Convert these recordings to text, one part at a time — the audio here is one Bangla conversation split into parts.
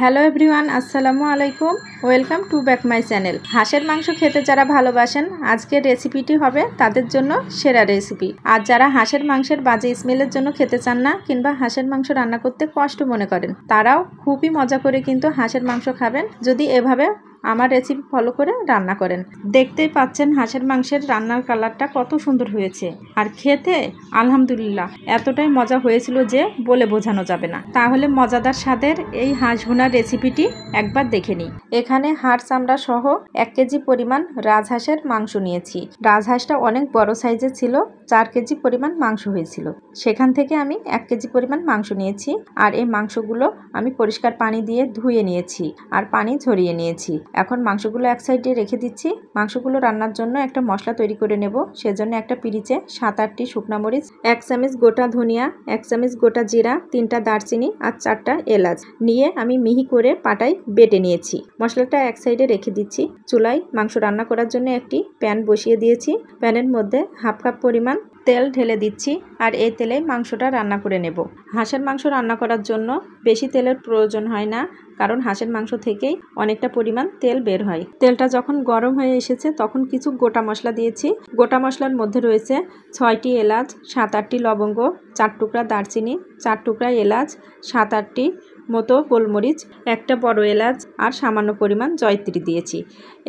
হ্যালো এভরিওয়ান আসসালামু আলাইকুম welcome to back my channel হাঁসের মাংস খেতে যারা ভালোবাসেন আজকের রেসিপিটি হবে তাদের জন্য সেরা রেসিপি আর যারা হাঁসের মাংসের বাজে স্মেলের জন্য খেতে চান না কিংবা হাঁসের মাংস রান্না করতে কষ্ট মনে করেন তারাও খুবই মজা করে কিন্তু হাঁসের মাংস খাবেন যদি এভাবে আমার রেসিপি ফলো করে রান্না করেন দেখতেই পাচ্ছেন হাঁসের মাংসের রান্নার কালারটা কত সুন্দর হয়েছে আর খেতে আলহামদুলিল্লাহ এতটাই মজা হয়েছিল যে বলে বোঝানো যাবে না তাহলে মজাদার স্বাদের এই হাঁস ভুনার রেসিপিটি একবার দেখে নিই এখানে হাড় চামড়া সহ এক কেজি পরিমাণ রাজহাঁসের মাংস নিয়েছি রাজহাঁসটা অনেক বড় সাইজে ছিল চার কেজি পরিমাণ মাংস হয়েছিল সেখান থেকে আমি এক কেজি পরিমাণ মাংস নিয়েছি আর এই মাংসগুলো আমি পরিষ্কার পানি দিয়ে ধুয়ে নিয়েছি আর পানি ঝরিয়ে নিয়েছি এখন মাংসগুলো এক সাইডে রেখে দিচ্ছি মাংসগুলো রান্নার জন্য একটা মশলা তৈরি করে নেব সেজন্য একটা পিরিচে সাত আটটি শুকনা মরিচ এক চামচ গোটা ধনিয়া এক চামচ গোটা জিরা তিনটা দারচিনি আর চারটা এলাচ নিয়ে আমি মিহি করে পাটায় বেটে নিয়েছি মশলা মশলাটা এক সাইডে রেখে দিচ্ছি চুলায় মাংস রান্না করার জন্য একটি প্যান বসিয়ে দিয়েছি প্যানের মধ্যে হাফ কাপ পরিমাণ তেল ঢেলে দিচ্ছি আর এই তেলে মাংসটা রান্না করে নেব হাঁসের মাংস রান্না করার জন্য বেশি তেলের প্রয়োজন হয় না কারণ হাঁসের মাংস থেকেই অনেকটা পরিমাণ তেল বের হয় তেলটা যখন গরম হয়ে এসেছে তখন কিছু গোটা মশলা দিয়েছি গোটা মশলার মধ্যে রয়েছে ছয়টি এলাচ সাত আটটি লবঙ্গ চার টুকরা দারচিনি চার টুকরা এলাচ সাত আটটি মতো গোলমরিচ একটা বড় এলাচ আর সামান্য পরিমাণ জয়ত্রী দিয়েছি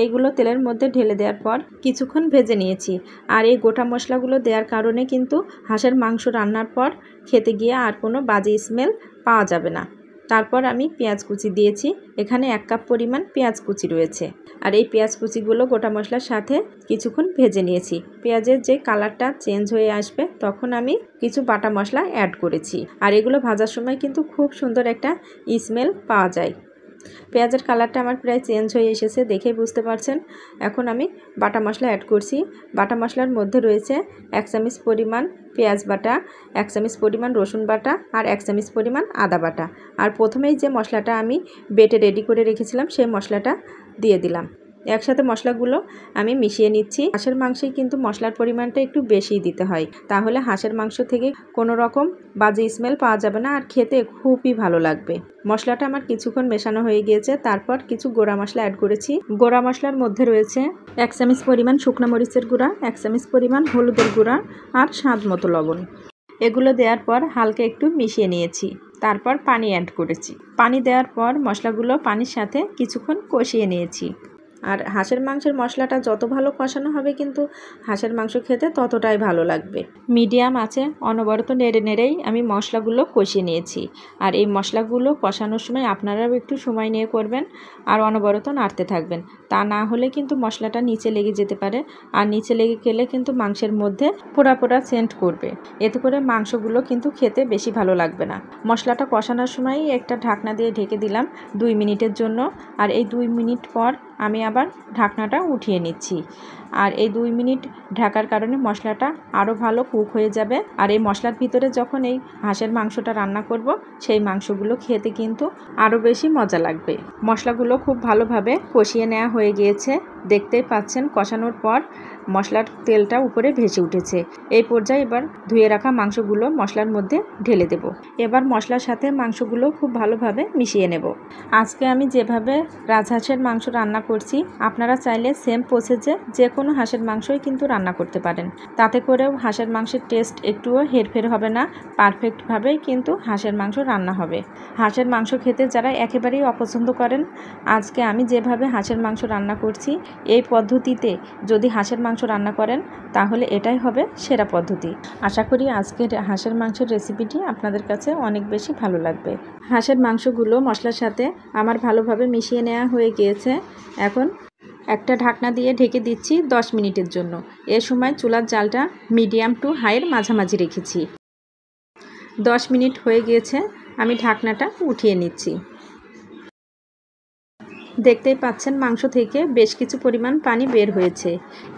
এইগুলো তেলের মধ্যে ঢেলে দেওয়ার পর কিছুক্ষণ ভেজে নিয়েছি আর এই গোটা মশলাগুলো দেওয়ার কারণে কিন্তু হাঁসের মাংস রান্নার পর খেতে গিয়ে আর কোনো বাজে স্মেল পাওয়া যাবে না তারপর আমি পেঁয়াজ কুচি দিয়েছি এখানে এক কাপ পরিমাণ পেঁয়াজ কুচি রয়েছে আর এই পেঁয়াজ কুচিগুলো গোটা মশলার সাথে কিছুক্ষণ ভেজে নিয়েছি পেঁয়াজের যে কালারটা চেঞ্জ হয়ে আসবে তখন আমি কিছু বাটা মশলা অ্যাড করেছি আর এগুলো ভাজার সময় কিন্তু খুব সুন্দর একটা স্মেল পাওয়া যায় পেঁয়াজের কালারটা আমার প্রায় চেঞ্জ হয়ে এসেছে দেখেই বুঝতে পারছেন এখন আমি বাটা মশলা অ্যাড করছি বাটা মশলার মধ্যে রয়েছে এক চামিচ পরিমাণ পেঁয়াজ বাটা এক চামিচ পরিমাণ রসুন বাটা আর এক চামিচ পরিমাণ আদা বাটা আর প্রথমেই যে মশলাটা আমি বেটে রেডি করে রেখেছিলাম সেই মশলাটা দিয়ে দিলাম একসাথে মশলাগুলো আমি মিশিয়ে নিচ্ছি হাঁসের মাংসে কিন্তু মশলার পরিমাণটা একটু বেশি দিতে হয় তাহলে হাঁসের মাংস থেকে কোনো রকম বাজে স্মেল পাওয়া যাবে না আর খেতে খুবই ভালো লাগবে মশলাটা আমার কিছুক্ষণ মেশানো হয়ে গিয়েছে তারপর কিছু গোড়া মশলা অ্যাড করেছি গোড়া মশলার মধ্যে রয়েছে এক চামচ পরিমাণ শুকনো মরিচের গুঁড়া এক চামচ পরিমাণ হলুদের গুঁড়া আর স্বাদ মতো লবণ এগুলো দেওয়ার পর হালকা একটু মিশিয়ে নিয়েছি তারপর পানি অ্যাড করেছি পানি দেওয়ার পর মশলাগুলো পানির সাথে কিছুক্ষণ কষিয়ে নিয়েছি আর হাঁসের মাংসের মশলাটা যত ভালো কষানো হবে কিন্তু হাঁসের মাংস খেতে ততটাই ভালো লাগবে মিডিয়াম আছে অনবরত নেড়ে নেড়েই আমি মশলাগুলো কষিয়ে নিয়েছি আর এই মশলাগুলো কষানোর সময় আপনারাও একটু সময় নিয়ে করবেন আর অনবরত নাড়তে থাকবেন তা না হলে কিন্তু মশলাটা নিচে লেগে যেতে পারে আর নিচে লেগে খেলে কিন্তু মাংসের মধ্যে পোড়া পোড়া সেন্ট করবে এতে করে মাংসগুলো কিন্তু খেতে বেশি ভালো লাগবে না মশলাটা কষানোর সময়ই একটা ঢাকনা দিয়ে ঢেকে দিলাম দুই মিনিটের জন্য আর এই দুই মিনিট পর আমি আবার ঢাকনাটা উঠিয়ে নিচ্ছি আর এই দুই মিনিট ঢাকার কারণে মশলাটা আরও ভালো কুক হয়ে যাবে আর এই মশলার ভিতরে যখন এই হাঁসের মাংসটা রান্না করব সেই মাংসগুলো খেতে কিন্তু আরও বেশি মজা লাগবে মশলাগুলো খুব ভালোভাবে কষিয়ে নেওয়া হয়ে গিয়েছে দেখতেই পাচ্ছেন কষানোর পর মশলার তেলটা উপরে ভেসে উঠেছে এই পর্যায়ে এবার ধুয়ে রাখা মাংসগুলো মশলার মধ্যে ঢেলে দেব এবার মশলার সাথে মাংসগুলো খুব ভালোভাবে মিশিয়ে নেব আজকে আমি যেভাবে রাজহাঁসের মাংস রান্না করছি আপনারা চাইলে সেম প্রসেসে যে কোনো হাঁসের মাংসই কিন্তু রান্না করতে পারেন তাতে করেও হাঁসের মাংসের টেস্ট একটুও হেরফের হবে না পারফেক্টভাবেই কিন্তু হাঁসের মাংস রান্না হবে হাঁসের মাংস খেতে যারা একেবারেই অপছন্দ করেন আজকে আমি যেভাবে হাঁসের মাংস রান্না করছি এই পদ্ধতিতে যদি হাঁসের মাংস রান্না করেন তাহলে এটাই হবে সেরা পদ্ধতি আশা করি আজকের হাঁসের মাংসের রেসিপিটি আপনাদের কাছে অনেক বেশি ভালো লাগবে হাঁসের মাংসগুলো মশলার সাথে আমার ভালোভাবে মিশিয়ে নেওয়া হয়ে গিয়েছে এখন একটা ঢাকনা দিয়ে ঢেকে দিচ্ছি 10 মিনিটের জন্য এ সময় চুলার জালটা মিডিয়াম টু হাইয়ের মাঝামাঝি রেখেছি 10 মিনিট হয়ে গিয়েছে আমি ঢাকনাটা উঠিয়ে নিচ্ছি দেখতেই পাচ্ছেন মাংস থেকে বেশ কিছু পরিমাণ পানি বের হয়েছে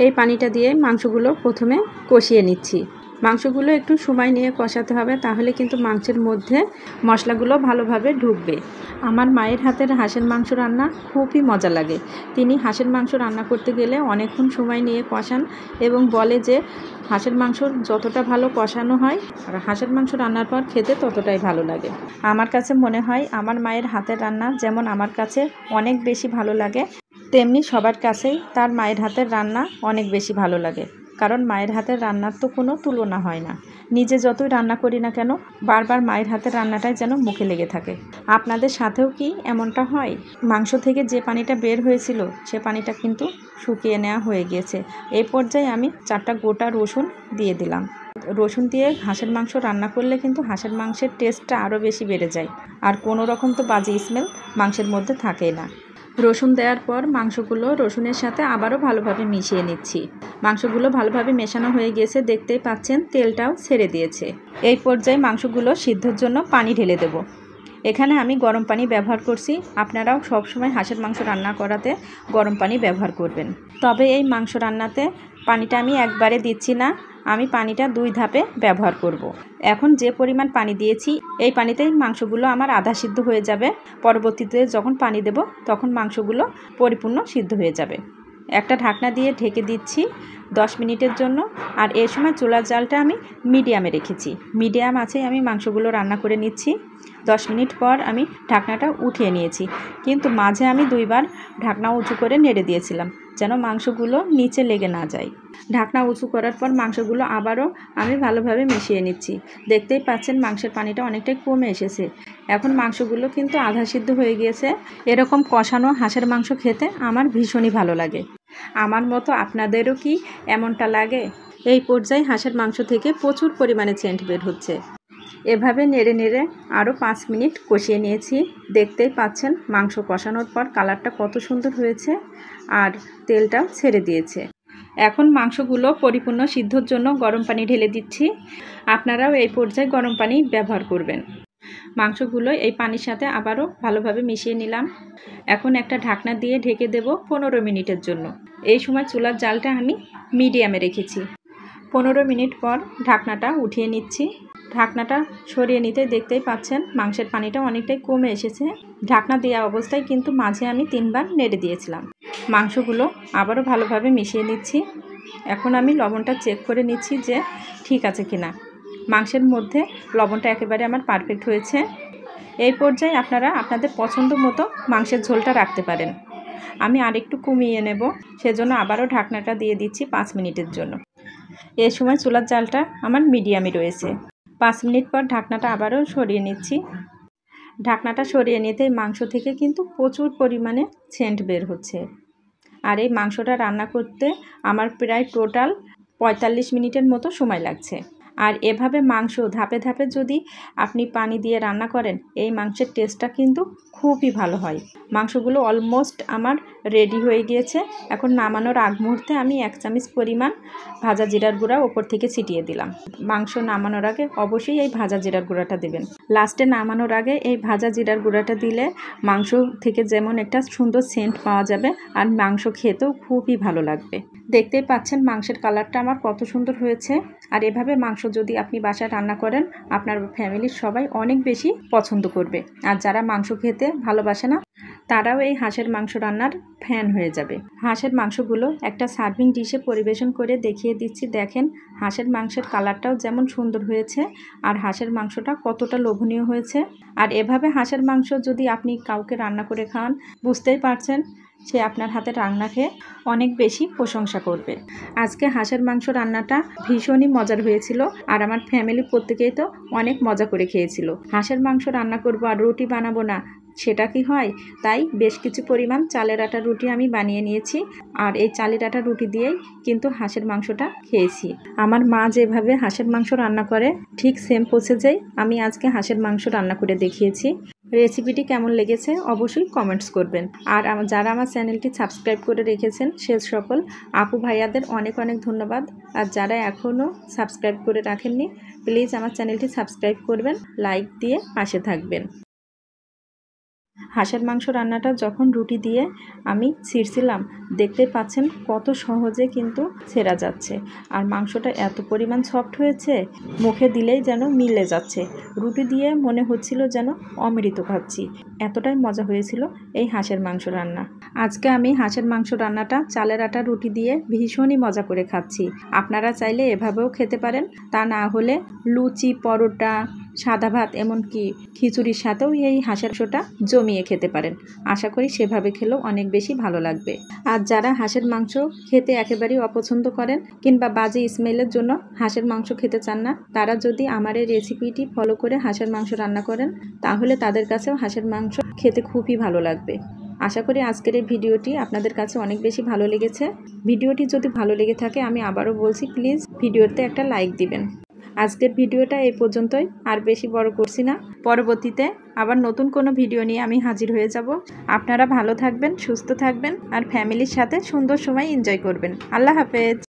এই পানিটা দিয়ে মাংসগুলো প্রথমে কষিয়ে নিচ্ছি মাংসগুলো একটু সময় নিয়ে কষাতে হবে তাহলে কিন্তু মাংসের মধ্যে মশলাগুলো ভালোভাবে ঢুকবে আমার মায়ের হাতের হাঁসের মাংস রান্না খুবই মজা লাগে তিনি হাঁসের মাংস রান্না করতে গেলে অনেকক্ষণ সময় নিয়ে কষান এবং বলে যে হাঁসের মাংস যতটা ভালো কষানো হয় আর হাঁসের মাংস রান্নার পর খেতে ততটাই ভালো লাগে আমার কাছে মনে হয় আমার মায়ের হাতের রান্না যেমন আমার কাছে অনেক বেশি ভালো লাগে তেমনি সবার কাছেই তার মায়ের হাতের রান্না অনেক বেশি ভালো লাগে কারণ মায়ের হাতের রান্নার তো কোনো তুলনা হয় না নিজে যতই রান্না করি না কেন বারবার মায়ের হাতের রান্নাটাই যেন মুখে লেগে থাকে আপনাদের সাথেও কি এমনটা হয় মাংস থেকে যে পানিটা বের হয়েছিল সে পানিটা কিন্তু শুকিয়ে নেওয়া হয়ে গিয়েছে এই পর্যায়ে আমি চারটা গোটা রসুন দিয়ে দিলাম রসুন দিয়ে হাঁসের মাংস রান্না করলে কিন্তু হাঁসের মাংসের টেস্টটা আরও বেশি বেড়ে যায় আর কোনো রকম তো বাজে স্মেল মাংসের মধ্যে থাকেই না রসুন দেওয়ার পর মাংসগুলো রসুনের সাথে আবারও ভালোভাবে মিশিয়ে নিচ্ছি মাংসগুলো ভালোভাবে মেশানো হয়ে গেছে দেখতেই পাচ্ছেন তেলটাও ছেড়ে দিয়েছে এই পর্যায়ে মাংসগুলো সিদ্ধর জন্য পানি ঢেলে দেব এখানে আমি গরম পানি ব্যবহার করছি আপনারাও সবসময় হাঁসের মাংস রান্না করাতে গরম পানি ব্যবহার করবেন তবে এই মাংস রান্নাতে পানিটা আমি একবারে দিচ্ছি না আমি পানিটা দুই ধাপে ব্যবহার করব। এখন যে পরিমাণ পানি দিয়েছি এই পানিতেই মাংসগুলো আমার আধা সিদ্ধ হয়ে যাবে পরবর্তীতে যখন পানি দেব তখন মাংসগুলো পরিপূর্ণ সিদ্ধ হয়ে যাবে একটা ঢাকনা দিয়ে ঢেকে দিচ্ছি দশ মিনিটের জন্য আর এ সময় চুলার জালটা আমি মিডিয়ামে রেখেছি মিডিয়াম আছে আমি মাংসগুলো রান্না করে নিচ্ছি দশ মিনিট পর আমি ঢাকনাটা উঠিয়ে নিয়েছি কিন্তু মাঝে আমি দুইবার ঢাকনা উঁচু করে নেড়ে দিয়েছিলাম যেন মাংসগুলো নিচে লেগে না যায় ঢাকনা উঁচু করার পর মাংসগুলো আবারও আমি ভালোভাবে মিশিয়ে নিচ্ছি দেখতেই পাচ্ছেন মাংসের পানিটা অনেকটাই কমে এসেছে এখন মাংসগুলো কিন্তু আধা সিদ্ধ হয়ে গিয়েছে এরকম কষানো হাঁসের মাংস খেতে আমার ভীষণই ভালো লাগে আমার মতো আপনাদেরও কি এমনটা লাগে এই পর্যায়ে হাঁসের মাংস থেকে প্রচুর পরিমাণে চেন্ট বের হচ্ছে এভাবে নেড়ে নেড়ে আরও পাঁচ মিনিট কষিয়ে নিয়েছি দেখতেই পাচ্ছেন মাংস কষানোর পর কালারটা কত সুন্দর হয়েছে আর তেলটাও ছেড়ে দিয়েছে এখন মাংসগুলো পরিপূর্ণ সিদ্ধর জন্য গরম পানি ঢেলে দিচ্ছি আপনারাও এই পর্যায়ে গরম পানি ব্যবহার করবেন মাংসগুলো এই পানির সাথে আবারও ভালোভাবে মিশিয়ে নিলাম এখন একটা ঢাকনা দিয়ে ঢেকে দেব পনেরো মিনিটের জন্য এই সময় চুলার জালটা আমি মিডিয়ামে রেখেছি পনেরো মিনিট পর ঢাকনাটা উঠিয়ে নিচ্ছি ঢাকনাটা সরিয়ে নিতে দেখতেই পাচ্ছেন মাংসের পানিটা অনেকটাই কমে এসেছে ঢাকনা দেওয়া অবস্থায় কিন্তু মাঝে আমি তিনবার নেড়ে দিয়েছিলাম মাংসগুলো আবারও ভালোভাবে মিশিয়ে নিচ্ছি এখন আমি লবণটা চেক করে নিচ্ছি যে ঠিক আছে কি না মাংসের মধ্যে লবণটা একেবারে আমার পারফেক্ট হয়েছে এই পর্যায়ে আপনারা আপনাদের পছন্দ মতো মাংসের ঝোলটা রাখতে পারেন আমি আরেকটু কমিয়ে নেব সেজন্য আবারও ঢাকনাটা দিয়ে দিচ্ছি পাঁচ মিনিটের জন্য এ সময় চুলার জালটা আমার মিডিয়ামে রয়েছে পাঁচ মিনিট পর ঢাকনাটা আবারও সরিয়ে নিচ্ছি ঢাকনাটা সরিয়ে নিতে মাংস থেকে কিন্তু প্রচুর পরিমাণে সেন্ট বের হচ্ছে আর এই মাংসটা রান্না করতে আমার প্রায় টোটাল পঁয়তাল্লিশ মিনিটের মতো সময় লাগছে আর এভাবে মাংস ধাপে ধাপে যদি আপনি পানি দিয়ে রান্না করেন এই মাংসের টেস্টটা কিন্তু খুবই ভালো হয় মাংসগুলো অলমোস্ট আমার রেডি হয়ে গিয়েছে এখন নামানোর আগ মুহূর্তে আমি এক চামচ পরিমাণ ভাজা জিরার গুঁড়া ওপর থেকে ছিটিয়ে দিলাম মাংস নামানোর আগে অবশ্যই এই ভাজা জিরার গুঁড়াটা দেবেন লাস্টে নামানোর আগে এই ভাজা জিরার গুঁড়াটা দিলে মাংস থেকে যেমন একটা সুন্দর সেন্ট পাওয়া যাবে আর মাংস খেতেও খুবই ভালো লাগবে দেখতেই পাচ্ছেন মাংসের কালারটা আমার কত সুন্দর হয়েছে আর এভাবে মাংস যদি আপনি বাসায় রান্না করেন আপনার ফ্যামিলির সবাই অনেক বেশি পছন্দ করবে আর যারা মাংস খেতে ভালোবাসে না তারাও এই হাঁসের মাংস রান্নার ফ্যান হয়ে যাবে হাঁসের মাংসগুলো একটা সার্ভিং ডিশে পরিবেশন করে দেখিয়ে দিচ্ছি দেখেন হাঁসের মাংসের কালারটাও যেমন সুন্দর হয়েছে আর হাঁসের মাংসটা কতটা লোভনীয় হয়েছে আর এভাবে হাঁসের মাংস যদি আপনি কাউকে রান্না করে খান বুঝতেই পারছেন সে আপনার হাতের রান্না খেয়ে অনেক বেশি প্রশংসা করবে আজকে হাঁসের মাংস রান্নাটা ভীষণই মজার হয়েছিল আর আমার ফ্যামিলি প্রত্যেকেই তো অনেক মজা করে খেয়েছিল হাঁসের মাংস রান্না করবো আর রুটি বানাবো না সেটা কি হয় তাই বেশ কিছু পরিমাণ চালের আটা রুটি আমি বানিয়ে নিয়েছি আর এই চালের আটা রুটি দিয়েই কিন্তু হাঁসের মাংসটা খেয়েছি আমার মা যেভাবে হাঁসের মাংস রান্না করে ঠিক সেম পচে যাই আমি আজকে হাঁসের মাংস রান্না করে দেখিয়েছি রেসিপিটি কেমন লেগেছে অবশ্যই কমেন্টস করবেন আর যারা আমার চ্যানেলটি সাবস্ক্রাইব করে রেখেছেন সে সকল আপু ভাইয়াদের অনেক অনেক ধন্যবাদ আর যারা এখনও সাবস্ক্রাইব করে রাখেননি প্লিজ আমার চ্যানেলটি সাবস্ক্রাইব করবেন লাইক দিয়ে পাশে থাকবেন হাঁসের মাংস রান্নাটা যখন রুটি দিয়ে আমি ছিঁড়ছিলাম দেখতে পাচ্ছেন কত সহজে কিন্তু ছেঁড়া যাচ্ছে আর মাংসটা এত পরিমাণ সফট হয়েছে মুখে দিলেই যেন মিলে যাচ্ছে রুটি দিয়ে মনে হচ্ছিল যেন অমৃত খাচ্ছি এতটাই মজা হয়েছিল এই হাঁসের মাংস রান্না আজকে আমি হাঁসের মাংস রান্নাটা চালের আটা রুটি দিয়ে ভীষণই মজা করে খাচ্ছি আপনারা চাইলে এভাবেও খেতে পারেন তা না হলে লুচি পরোটা সাদা ভাত এমনকি খিচুড়ির সাথেও এই হাঁসের মাংসটা জমিয়ে খেতে পারেন আশা করি সেভাবে খেলেও অনেক বেশি ভালো লাগবে আর যারা হাঁসের মাংস খেতে একেবারেই অপছন্দ করেন কিংবা বাজে স্মেলের জন্য হাঁসের মাংস খেতে চান না তারা যদি আমার এই রেসিপিটি ফলো করে হাঁসের মাংস রান্না করেন তাহলে তাদের কাছেও হাঁসের মাংস খেতে খুবই ভালো লাগবে আশা করি আজকের এই ভিডিওটি আপনাদের কাছে অনেক বেশি ভালো লেগেছে ভিডিওটি যদি ভালো লেগে থাকে আমি আবারও বলছি প্লিজ ভিডিওতে একটা লাইক দিবেন আজকের ভিডিওটা এই পর্যন্তই আর বেশি বড় করছি না পরবর্তীতে আবার নতুন কোনো ভিডিও নিয়ে আমি হাজির হয়ে যাব আপনারা ভালো থাকবেন সুস্থ থাকবেন আর ফ্যামিলির সাথে সুন্দর সময় এনজয় করবেন আল্লাহ হাফেজ